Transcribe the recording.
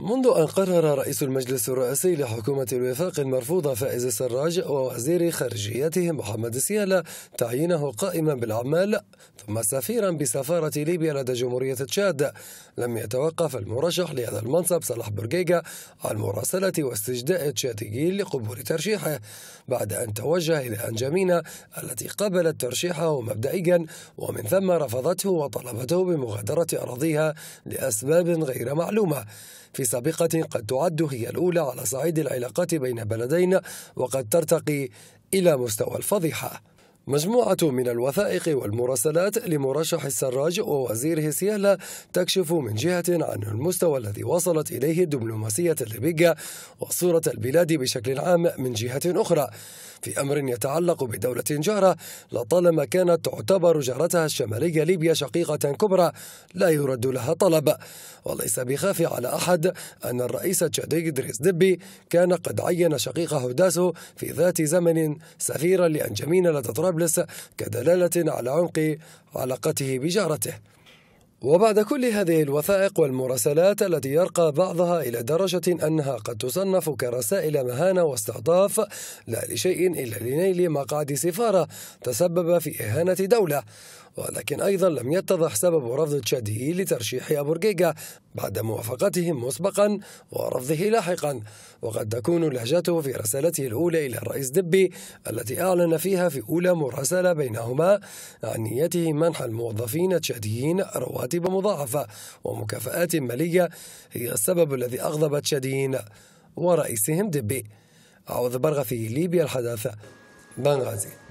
منذ أن قرر رئيس المجلس الرئاسي لحكومة الوفاق المرفوضة فائز السراج ووزير خارجيته محمد سيالة تعيينه قائما بالأعمال ثم سفيرا بسفارة ليبيا لدى جمهورية تشاد لم يتوقف المرشح لهذا المنصب صلاح برقيقة عن مراسلة واستجداء تشاديين لقبول ترشيحه بعد أن توجه إلى أنجمينا التي قبلت ترشيحه مبدئيا ومن ثم رفضته وطلبته بمغادرة أراضيها لأسباب غير معلومة في سابقة قد تعد هي الأولى على صعيد العلاقات بين بلدين وقد ترتقي إلى مستوى الفضيحة مجموعة من الوثائق والمراسلات لمرشح السراج ووزيره سيالا تكشف من جهة عن المستوى الذي وصلت إليه الدبلوماسية الليبية وصورة البلاد بشكل عام من جهة أخرى في أمر يتعلق بدولة جارة لطالما كانت تعتبر جارتها الشمالية ليبيا شقيقة كبرى لا يرد لها طلب وليس بخاف على أحد أن الرئيس تشادي دريس دبي كان قد عين شقيقه داسو في ذات زمن سفيرا لأنجمين لدى طرابلس كدلالة على عمق علاقته بجارته وبعد كل هذه الوثائق والمراسلات التي يرقى بعضها إلى درجة أنها قد تصنف كرسائل مهانة واستعطاف لا لشيء إلا لنيل مقعد سفارة تسبب في إهانة دولة ولكن أيضا لم يتضح سبب رفض تشادي لترشيح أبورغيغا بعد موافقتهم مسبقا ورفضه لاحقا وقد تكون لهجته في رسالته الأولى إلى الرئيس دبي التي أعلن فيها في أولى مراسلة بينهما عن نيته منح الموظفين التشاديين رواد راتب مضاعفة ومكافآت مالية هي السبب الذي أغضبت شادين ورئيسهم دبي عوض برغثي ليبيا الحداثة بنغازي